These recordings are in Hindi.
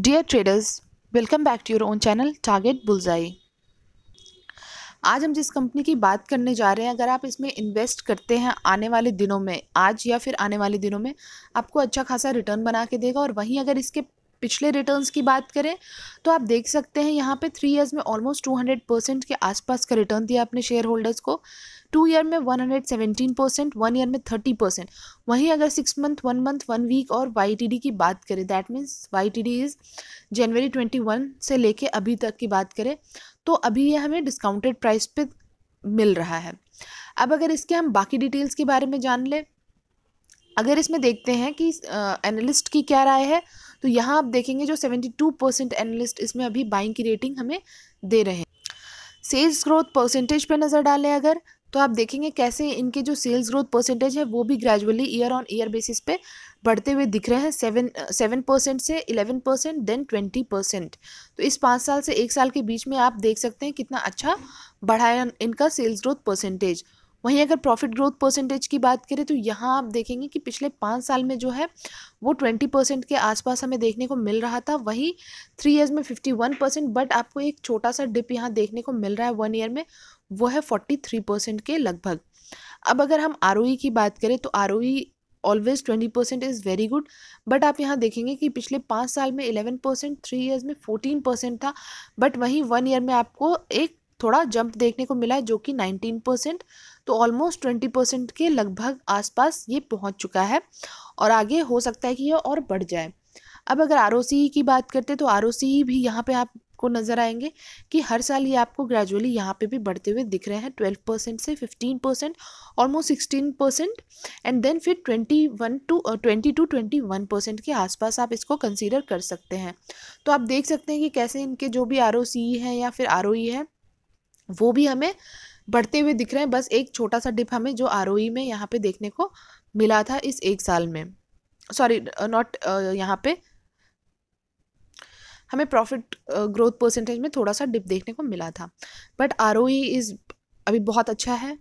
dear traders welcome back to your own channel target bullseye आज हम जिस कंपनी की बात करने जा रहे हैं अगर आप इसमें इन्वेस्ट करते हैं आने वाले दिनों में आज या फिर आने वाले दिनों में आपको अच्छा खासा रिटर्न बना के देगा और वहीं अगर इसके पिछले रिटर्न्स की बात करें तो आप देख सकते हैं यहाँ पे थ्री इयर्स में ऑलमोस्ट टू हंड्रेड परसेंट के आसपास का रिटर्न दिया अपने शेयर होल्डर्स को टू ईयर में one hundred seventeen percent one year में थर्टी परसेंट वहीं अगर six month one month one week और वाई की बात करें that means Y T D is January twenty one से लेके अभी तक की बात करें तो अभी ये हमें डिस्काउंटेड प्राइस पर मिल रहा है अब अगर इसके हम बाकी डिटेल्स के बारे में जान लें अगर इसमें देखते हैं कि एनालिस्ट की क्या राय है तो यहाँ आप देखेंगे जो सेवेंटी टू परसेंट एनालिस्ट इसमें अभी बाइंग की रेटिंग हमें दे रहे हैं सेल्स ग्रोथ परसेंटेज पे नज़र डालें अगर तो आप देखेंगे कैसे इनके जो सेल्स ग्रोथ परसेंटेज है वो भी gradually year on year basis पे बढ़ते हुए दिख रहे हैं सेवन सेवन परसेंट से eleven percent then twenty percent तो इस पाँच साल से एक साल के बीच में आप देख सकते हैं कितना अच्छा बढ़ाया इनका सेल्स ग्रोथ परसेंटेज वहीं अगर प्रॉफिट ग्रोथ परसेंटेज की बात करें तो यहाँ आप देखेंगे कि पिछले पाँच साल में जो है वो ट्वेंटी परसेंट के आसपास हमें देखने को मिल रहा था वहीं थ्री ईयर्स में फिफ्टी वन परसेंट बट आपको एक छोटा सा डिप यहाँ देखने को मिल रहा है वन ईयर में वो है फोर्टी थ्री परसेंट के लगभग अब अगर हम आर e की बात करें तो are always twenty percent is very good but आप यहाँ देखेंगे कि पिछले पाँच साल में इलेवन परसेंट थ्री ईयर्स में फोर्टीन परसेंट था बट वहीं वन ईयर में आपको एक थोड़ा जंप देखने को मिला है जो कि 19 परसेंट तो ऑलमोस्ट 20 परसेंट के लगभग आसपास ये पहुंच चुका है और आगे हो सकता है कि ये और बढ़ जाए अब अगर आर की बात करते तो आर भी यहाँ पर आपको नज़र आएंगे कि हर साल ये आपको ग्रेजुअली यहाँ पर भी बढ़ते हुए दिख रहे हैं ट्वेल्व परसेंट से fifteen percent almost sixteen percent and then फिर twenty one two twenty two twenty one percent के आसपास आप इसको कंसीडर कर सकते हैं तो आप देख सकते हैं कि कैसे इनके जो भी आर है या फिर आर e है वो भी हमें बढ़ते हुए दिख रहे हैं बस एक छोटा सा डिप हमें जो आर में यहाँ पे देखने को मिला था इस एक साल में सॉरी नॉट यहाँ पे हमें प्रॉफिट ग्रोथ परसेंटेज में थोड़ा सा डिप देखने को मिला था बट आर इज़ अभी बहुत अच्छा है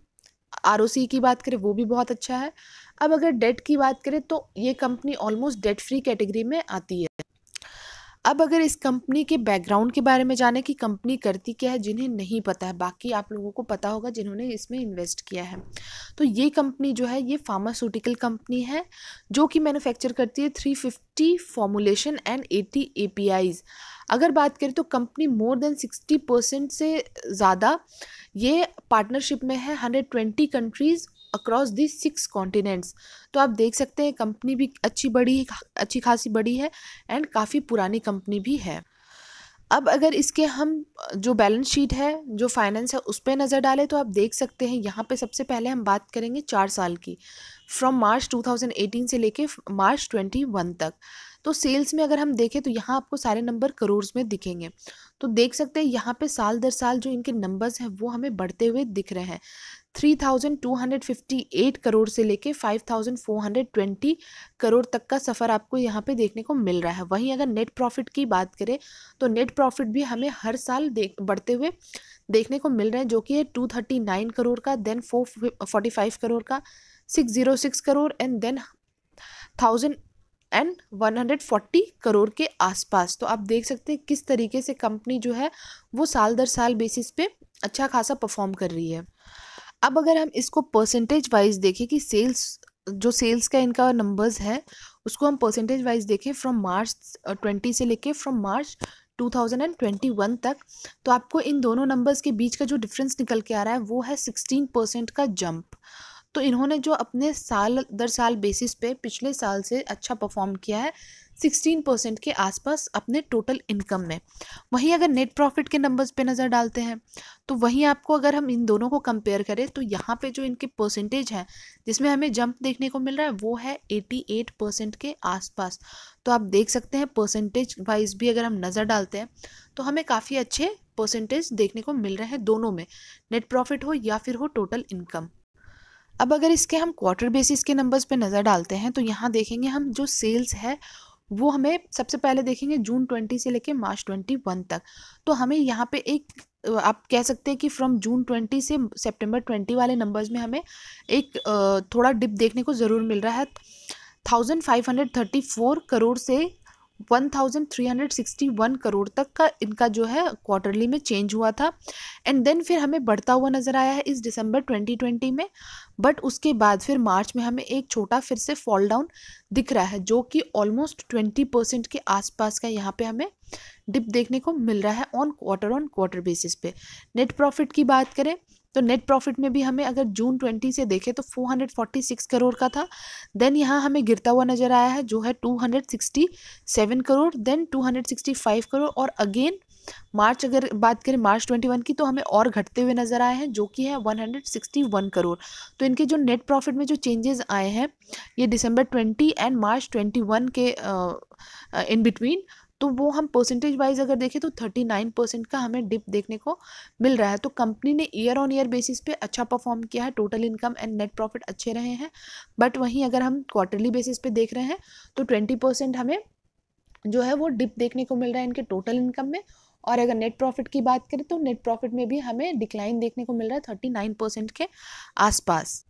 आर की बात करें वो भी बहुत अच्छा है अब अगर डेट की बात करें तो ये company almost debt free category में आती है अब अगर इस कंपनी के बैकग्राउंड के बारे में जाने कि कंपनी करती क्या है जिन्हें नहीं पता है बाकी आप लोगों को पता होगा जिन्होंने इसमें इन्वेस्ट किया है तो ये कंपनी जो है ये फार्मास्यूटिकल कंपनी है जो कि मैन्युफैक्चर करती है three fifty formulation and eighty a अगर बात करें तो company more than sixty percent से ज़्यादा ये पार्टनरशिप में है hundred twenty countries across the six continents तो आप देख सकते हैं कंपनी भी अच्छी बड़ी अच्छी खासी बड़ी है एंड काफ़ी पुरानी कंपनी भी है अब अगर इसके हम जो बैलेंस शीट है जो फाइनेंस है उस पर नज़र डालें तो आप देख सकते हैं यहाँ पे सबसे पहले हम बात करेंगे चार साल की फ्रॉम मार्च 2018 से लेके मार्च 21 तक तो सेल्स में अगर हम देखें तो यहाँ आपको सारे नंबर करोड़ में दिखेंगे तो देख सकते हैं यहाँ पे साल दर साल जो इनके नंबर्स हैं वो हमें बढ़ते हुए दिख रहे हैं 3,258 करोड़ से लेके 5,420 करोड़ तक का सफ़र आपको यहाँ पे देखने को मिल रहा है वहीं अगर नेट प्रॉफिट की बात करें तो नेट प्रॉफिट भी हमें हर साल देख बढ़ते हुए देखने को मिल रहे हैं जो कि है 239 करोड़ का देन 445 करोड़ का 606 crore and then thousand and 140 crore के आसपास तो आप देख सकते हैं किस तरीके से कंपनी जो है वो साल दर साल बेसिस पे अच्छा खासा परफॉर्म कर रही है अब अगर हम इसको परसेंटेज वाइज देखें कि सेल्स जो सेल्स का इनका नंबर्स है उसको हम परसेंटेज वाइज देखें फ्रॉम मार्च ट्वेंटी से लेके फ्रॉम मार्च 2021 तक तो आपको इन दोनों नंबर्स के बीच का जो डिफरेंस निकल के आ रहा है वो है 16 परसेंट का जंप तो इन्होंने जो अपने साल दर साल बेसिस पे पिछले साल से अच्छा परफॉर्म किया है सिक्सटीन परसेंट के आसपास अपने टोटल इनकम में वहीं अगर नेट प्रॉफिट के नंबर्स पे नज़र डालते हैं तो वहीं आपको अगर हम इन दोनों को कंपेयर करें तो यहाँ पे जो इनके परसेंटेज हैं जिसमें हमें जंप देखने को मिल रहा है वो है एटी एट परसेंट के आसपास तो आप देख सकते हैं परसेंटेज वाइज भी अगर हम नज़र डालते हैं तो हमें काफ़ी अच्छे परसेंटेज देखने को मिल रहे हैं दोनों में नेट प्रॉफिट हो या फिर हो टोटल इनकम अब अगर इसके हम क्वार्टर बेसिस के नंबर्स पे नज़र डालते हैं तो यहाँ देखेंगे हम जो सेल्स है वो हमें सबसे पहले देखेंगे जून ट्वेंटी से लेके मार्च ट्वेंटी वन तक तो हमें यहाँ पे एक आप कह सकते हैं कि फ्रॉम जून ट्वेंटी से सेप्टेम्बर ट्वेंटी वाले नंबर्स में हमें एक थोड़ा डिप देखने को ज़रूर मिल रहा है thousand five hundred thirty four crore से 1361 करोड़ तक का इनका जो है क्वार्टरली में चेंज हुआ था एंड देन फिर हमें बढ़ता हुआ नज़र आया है इस दिसंबर 2020 में बट उसके बाद फिर मार्च में हमें एक छोटा फिर से फॉल डाउन दिख रहा है जो कि ऑलमोस्ट 20 परसेंट के आसपास का यहाँ पे हमें डिप देखने को मिल रहा है on quarter on quarter basis पे नेट प्रॉफिट की बात करें तो नेट प्रॉफिट में भी हमें अगर जून ट्वेंटी से देखें तो four hundred forty six crore का था देन यहाँ हमें गिरता हुआ नजर आया है जो है two hundred sixty seven crore then two hundred sixty five crore और अगेन मार्च अगर बात करें मार्च ट्वेंटी वन की तो हमें और घटते हुए नज़र आए हैं जो कि है one hundred sixty one crore तो इनके जो नेट प्रॉफिट में जो चेंजेस आए हैं ये December twenty and March twenty one के इन बिटवीन तो वो हम परसेंटेज वाइज अगर देखें तो थर्टी नाइन परसेंट का हमें डिप देखने को मिल रहा है तो कंपनी ने ईयर ऑन ईयर बेसिस पे अच्छा परफॉर्म किया है total income and net profit अच्छे रहे हैं बट वहीं अगर हम क्वार्टरली बेसिस पे देख रहे हैं तो ट्वेंटी परसेंट हमें जो है वो डिप देखने को मिल रहा है इनके टोटल इनकम में और अगर नेट प्रॉफिट की बात करें तो नेट प्रॉफिट में भी हमें डिक्लाइन देखने को मिल रहा है थर्टी नाइन परसेंट के आसपास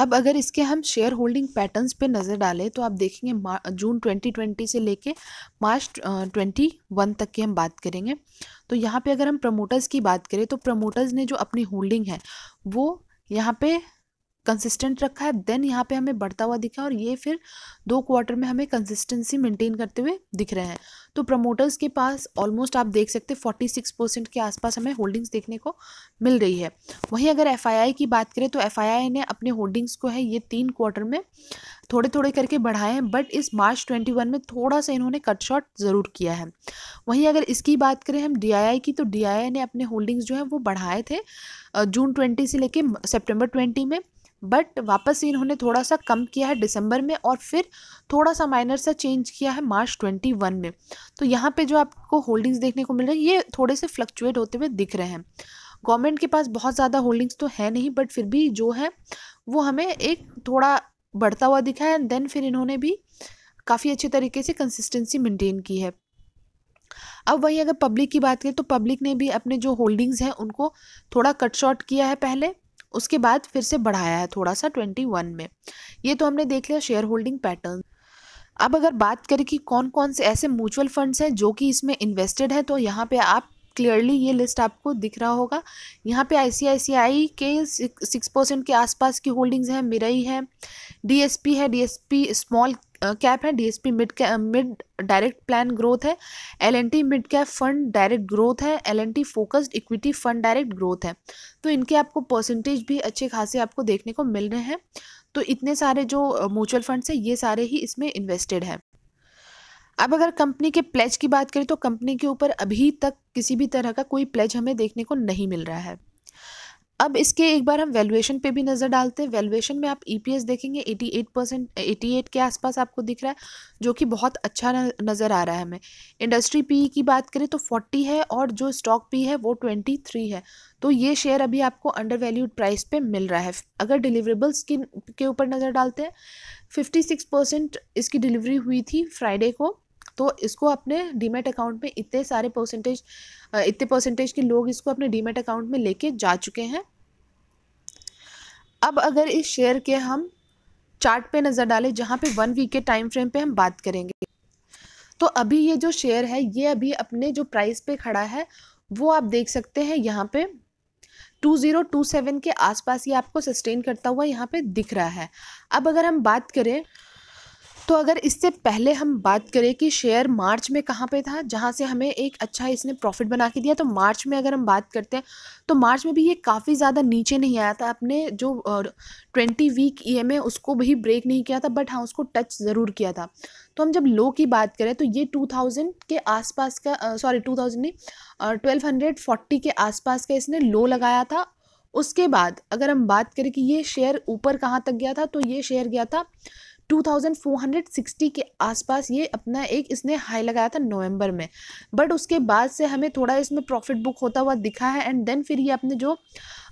अब अगर इसके हम शेयर होल्डिंग पैटर्न्स पे नज़र डालें तो आप देखेंगे जून 2020 से लेके मार्च 21 तक की हम बात करेंगे तो यहाँ पे अगर हम प्रमोटर्स की बात करें तो प्रमोटर्स ने जो अपनी होल्डिंग है वो यहाँ पे कंसिस्टेंट रखा है देन यहाँ पे हमें बढ़ता हुआ दिखा और ये फिर दो क्वार्टर में हमें कंसिस्टेंसी मेंटेन करते हुए दिख रहे हैं तो प्रमोटर्स के पास ऑलमोस्ट आप देख सकते फोर्टी सिक्स परसेंट के आसपास हमें होल्डिंग्स देखने को मिल रही है वहीं अगर एफ की बात करें तो एफ ने अपने होल्डिंग्स को है ये तीन क्वार्टर में थोड़े थोड़े करके बढ़ाए हैं बट इस मार्च ट्वेंटी वन में थोड़ा सा इन्होंने कट शॉट ज़रूर किया है वहीं अगर इसकी बात करें हम डी की तो डी ने अपने होल्डिंग्स जो है वो बढ़ाए थे जून ट्वेंटी से लेके सेप्टेम्बर ट्वेंटी में बट वापस इन्होंने थोड़ा सा कम किया है दिसंबर में और फिर थोड़ा सा माइनर सा चेंज किया है मार्च ट्वेंटी वन में तो यहाँ पे जो आपको होल्डिंग्स देखने को मिल रही है ये थोड़े से फ्लक्चुएट होते हुए दिख रहे हैं गवर्नमेंट के पास बहुत ज़्यादा होल्डिंग्स तो है नहीं बट फिर भी जो है वो हमें एक थोड़ा बढ़ता हुआ दिखा है एंड देन फिर इन्होंने भी काफ़ी अच्छे तरीके से कंसिस्टेंसी मेनटेन की है अब वहीं अगर पब्लिक की बात करें तो पब्लिक ने भी अपने जो होल्डिंग्स हैं उनको थोड़ा कट शॉर्ट किया है पहले उसके बाद फिर से बढ़ाया है थोड़ा सा ट्वेंटी वन में ये तो हमने देख लिया शेयर होल्डिंग पैटर्न अब अगर बात करें कि कौन कौन से ऐसे म्यूचुअल फंड्स हैं जो कि इसमें इन्वेस्टेड हैं तो यहाँ पे आप क्लियरली ये लिस्ट आपको दिख रहा होगा यहाँ पे आईसीआईसीआई के सिक्स परसेंट के आसपास की होल्डिंग्स हैं मिराई है डीएसपी है डीएसपी स्मॉल कैप है DSP mid mid direct plan growth है LNT mid cap fund direct growth है LNT focused equity fund direct growth है तो इनके आपको परसेंटेज भी अच्छे खासे आपको देखने को मिल रहे हैं तो इतने सारे जो म्यूचुअल फंड्स हैं ये सारे ही इसमें इन्वेस्टेड हैं अब अगर कंपनी के प्लेज की बात करें तो कंपनी के ऊपर अभी तक किसी भी तरह का कोई प्लेज हमें देखने को नहीं मिल रहा है अब इसके एक बार हम वैल्यूएशन पे भी नज़र डालते हैं वैल्यूएशन में आप ईपीएस e देखेंगे 88 परसेंट एटी के आसपास आपको दिख रहा है जो कि बहुत अच्छा नज़र आ रहा है हमें इंडस्ट्री पी की बात करें तो 40 है और जो स्टॉक पी है वो 23 है तो ये शेयर अभी आपको अंडर वैल्यूड प्राइस पे मिल रहा है अगर डिलीवरेबल्स की के ऊपर नज़र डालते हैं फिफ्टी इसकी डिलीवरी हुई थी फ्राइडे को तो इसको अपने डीमेट अकाउंट में इतने सारे परसेंटेज इतने परसेंटेज के लोग इसको अपने डीमेट अकाउंट में लेके जा चुके हैं अब अगर इस शेयर के हम चार्ट पे नज़र डालें जहाँ पे वन वीक के टाइम फ्रेम पे हम बात करेंगे तो अभी ये जो शेयर है ये अभी अपने जो प्राइस पे खड़ा है वो आप देख सकते हैं यहाँ पे 2027 के आसपास ये आपको सस्टेन करता हुआ यहाँ पे दिख रहा है अब अगर हम बात करें तो अगर इससे पहले हम बात करें कि शेयर मार्च में कहाँ पे था जहाँ से हमें एक अच्छा इसने प्रॉफिट बना के दिया तो मार्च में अगर हम बात करते हैं तो मार्च में भी ये काफ़ी ज़्यादा नीचे नहीं आया था अपने जो ट्वेंटी वीक ई एम उसको भी ब्रेक नहीं किया था बट हाँ उसको टच ज़रूर किया था तो हम जब लो की बात करें तो ये टू थाउजेंड के आसपास का सॉरी टू थाउजेंड नहीं ट्वेल्व हंड्रेड फोर्टी के आसपास का इसने लो लगाया था उसके बाद अगर हम बात करें कि ये शेयर ऊपर कहाँ तक गया था तो ये शेयर गया था 2460 के आसपास ये अपना एक इसने हाई लगाया था नवंबर में बट उसके बाद से हमें थोड़ा इसमें प्रॉफिट बुक होता हुआ दिखा है एंड देन फिर ये अपने जो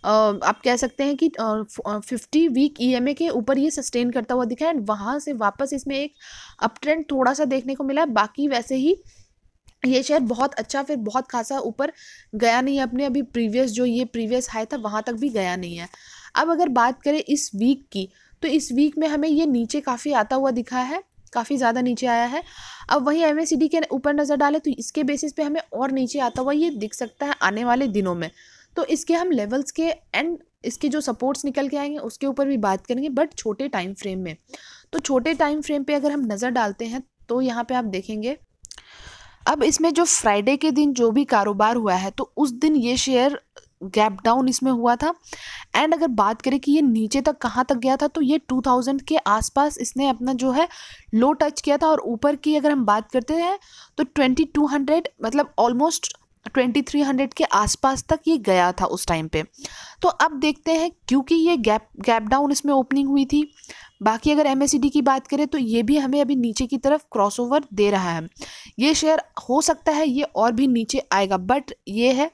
आप कह सकते हैं कि फिफ्टी वीक ईएमए के ऊपर ये सस्टेन करता हुआ दिखा है एंड वहाँ से वापस इसमें एक अप ट्रेंड थोड़ा सा देखने को मिला है बाकी वैसे ही ये शेयर बहुत अच्छा फिर बहुत खासा ऊपर गया नहीं है अपने अभी प्रीवियस जो ये प्रीवियस हाई था वहाँ तक भी गया नहीं है अब अगर बात करें इस वीक की तो इस वीक में हमें ये नीचे काफ़ी आता हुआ दिखा है काफ़ी ज़्यादा नीचे आया है अब वही एम के ऊपर नज़र डालें तो इसके बेसिस पे हमें और नीचे आता हुआ ये दिख सकता है आने वाले दिनों में तो इसके हम लेवल्स के एंड इसके जो सपोर्ट्स निकल के आएंगे उसके ऊपर भी बात करेंगे बट छोटे टाइम फ्रेम में तो छोटे टाइम फ्रेम पे अगर हम नज़र डालते हैं तो यहाँ पे आप देखेंगे अब इसमें जो फ्राइडे के दिन जो भी कारोबार हुआ है तो उस दिन ये शेयर गैप डाउन इसमें हुआ था एंड अगर बात करें कि ये नीचे तक कहाँ तक गया था तो ये 2000 के आसपास इसने अपना जो है लो टच किया था और ऊपर की अगर हम बात करते हैं तो 2200 मतलब ऑलमोस्ट 2300 के आसपास तक ये गया था उस टाइम पे तो अब देखते हैं क्योंकि ये गैप गैप डाउन इसमें ओपनिंग हुई थी बाकी अगर एम की बात करें तो ये भी हमें अभी नीचे की तरफ क्रॉसओवर दे रहा है ये शेयर हो सकता है ये और भी नीचे आएगा बट ये है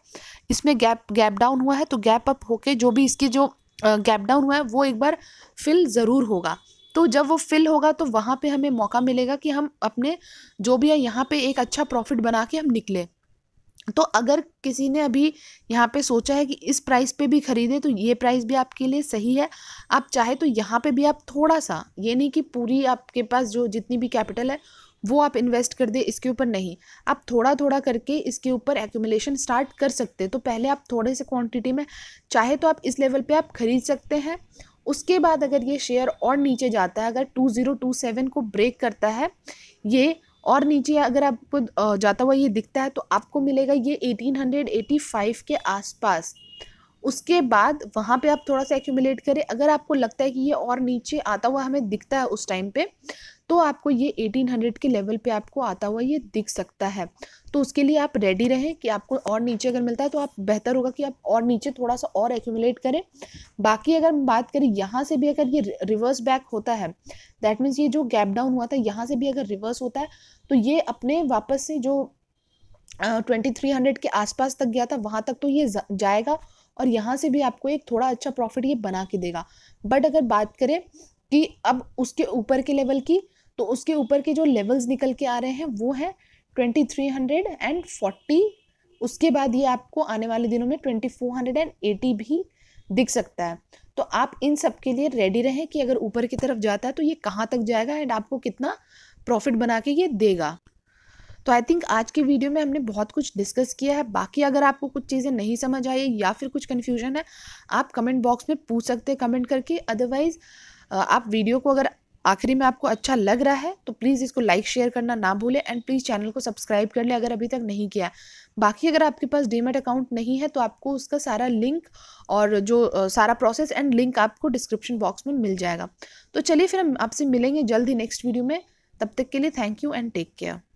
इसमें गैप गैप डाउन हुआ है तो गैप अप होके जो भी इसकी जो गैप डाउन हुआ है वो एक बार फिल ज़रूर होगा तो जब वो फिल होगा तो वहाँ पे हमें मौका मिलेगा कि हम अपने जो भी है यहाँ पे एक अच्छा प्रॉफिट बना के हम निकले तो अगर किसी ने अभी यहाँ पे सोचा है कि इस प्राइस पे भी ख़रीदें तो ये प्राइस भी आपके लिए सही है आप चाहे तो यहाँ पे भी आप थोड़ा सा ये नहीं कि पूरी आपके पास जो जितनी भी कैपिटल है वो आप इन्वेस्ट कर दे इसके ऊपर नहीं आप थोड़ा थोड़ा करके इसके ऊपर एक्यूमुलेशन स्टार्ट कर सकते तो पहले आप थोड़े से क्वांटिटी में चाहे तो आप इस लेवल पे आप खरीद सकते हैं उसके बाद अगर ये शेयर और नीचे जाता है अगर टू ज़ीरो टू सेवन को ब्रेक करता है ये और नीचे अगर आपको जाता हुआ ये दिखता है तो आपको मिलेगा ये एटीन हंड्रेड एटी फाइव के आसपास उसके बाद वहाँ पे आप थोड़ा सा एक्यूमुलेट करें अगर आपको लगता है कि ये और नीचे आता हुआ हमें दिखता है उस टाइम पे तो आपको ये 1800 के लेवल पे आपको आता हुआ ये दिख सकता है तो उसके लिए आप रेडी रहें कि आपको और नीचे अगर मिलता है तो आप बेहतर होगा कि आप और नीचे थोड़ा सा और एक्यूमुलेट करें बाकी अगर हम बात करें यहाँ से भी अगर ये रिवर्स बैक होता है दैट मीन्स ये जो गैप डाउन हुआ था यहाँ से भी अगर रिवर्स होता है तो ये अपने वापस से जो ट्वेंटी थ्री हंड्रेड के आसपास तक गया था वहाँ तक तो ये जाएगा और यहाँ से भी आपको एक थोड़ा अच्छा प्रॉफिट ये बना के देगा बट अगर बात करें कि अब उसके ऊपर के लेवल की तो उसके ऊपर के जो लेवल्स निकल के आ रहे हैं वो है twenty three hundred and forty उसके बाद ये आपको आने वाले दिनों में twenty four hundred and eighty भी दिख सकता है तो आप इन सब के लिए रेडी रहें कि अगर ऊपर की तरफ जाता है तो ये कहाँ तक जाएगा एंड आपको कितना प्रॉफिट बना के ये देगा तो आई थिंक आज के वीडियो में हमने बहुत कुछ डिस्कस किया है बाकी अगर आपको कुछ चीज़ें नहीं समझ आई या फिर कुछ कन्फ्यूजन है आप कमेंट बॉक्स में पूछ सकते हैं कमेंट करके अदरवाइज़ आप वीडियो को अगर आखिरी में आपको अच्छा लग रहा है तो प्लीज़ इसको लाइक शेयर करना ना भूलें एंड प्लीज़ चैनल को सब्सक्राइब कर लें अगर अभी तक नहीं किया बाकी अगर आपके पास डीमेट अकाउंट नहीं है तो आपको उसका सारा लिंक और जो सारा प्रोसेस एंड लिंक आपको डिस्क्रिप्शन बॉक्स में मिल जाएगा तो चलिए फिर हम आपसे मिलेंगे जल्द ही नेक्स्ट वीडियो में तब तक के लिए thank you and take care